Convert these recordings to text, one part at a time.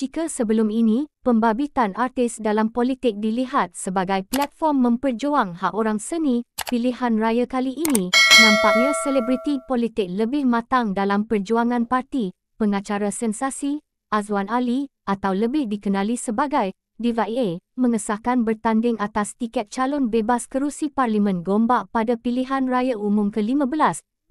Jika sebelum ini, pembabitan artis dalam politik dilihat sebagai platform memperjuang hak orang seni, pilihan raya kali ini, nampaknya selebriti politik lebih matang dalam perjuangan parti, pengacara sensasi, Azwan Ali, atau lebih dikenali sebagai Diva EA, mengesahkan bertanding atas tiket calon bebas kerusi Parlimen Gombak pada pilihan raya umum ke-15,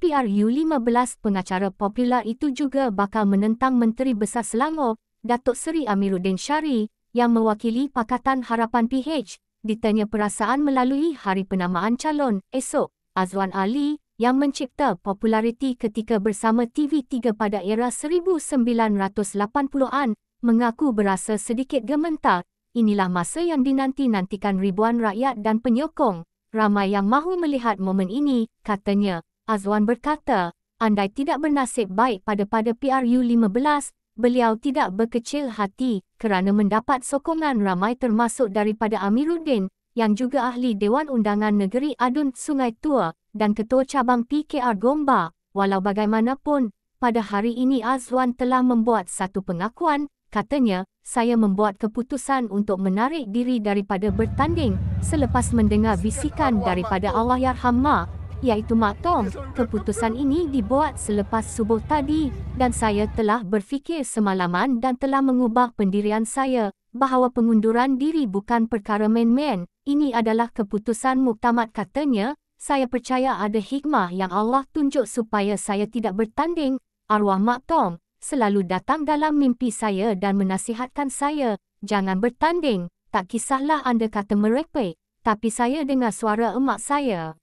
PRU-15 pengacara popular itu juga bakal menentang Menteri Besar Selangor, Datuk Seri Amiruddin Syari, yang mewakili Pakatan Harapan PH, ditanya perasaan melalui hari penamaan calon esok, Azwan Ali, yang mencipta populariti ketika bersama TV3 pada era 1980-an, mengaku berasa sedikit gementar inilah masa yang dinanti-nantikan ribuan rakyat dan penyokong. Ramai yang mahu melihat momen ini, katanya. Azwan berkata, andai tidak bernasib baik pada-pada PRU-15, beliau tidak berkecil hati kerana mendapat sokongan ramai termasuk daripada Amiruddin yang juga ahli Dewan Undangan Negeri Adun Sungai Tua dan Ketua Cabang PKR Gomba. Walau bagaimanapun, pada hari ini Azwan telah membuat satu pengakuan Katanya, saya membuat keputusan untuk menarik diri daripada bertanding selepas mendengar bisikan daripada Allah Yarhamma, iaitu Mak Tom. Keputusan ini dibuat selepas subuh tadi dan saya telah berfikir semalaman dan telah mengubah pendirian saya bahawa pengunduran diri bukan perkara main-main. Ini adalah keputusan muktamad katanya. Saya percaya ada hikmah yang Allah tunjuk supaya saya tidak bertanding. Arwah Mak Tom, selalu datang dalam mimpi saya dan menasihatkan saya, jangan bertanding, tak kisahlah anda kata merepek, tapi saya dengar suara emak saya.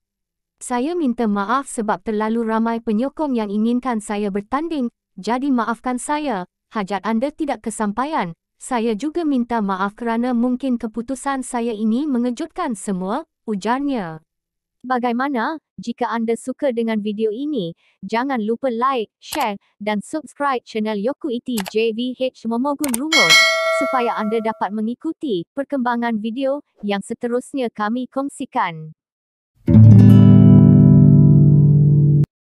Saya minta maaf sebab terlalu ramai penyokong yang inginkan saya bertanding, jadi maafkan saya, hajat anda tidak kesampaian. Saya juga minta maaf kerana mungkin keputusan saya ini mengejutkan semua, ujarnya. Bagaimana, jika anda suka dengan video ini, jangan lupa like, share dan subscribe channel Yoku Iti JVH Momogun Rumus supaya anda dapat mengikuti perkembangan video yang seterusnya kami kongsikan.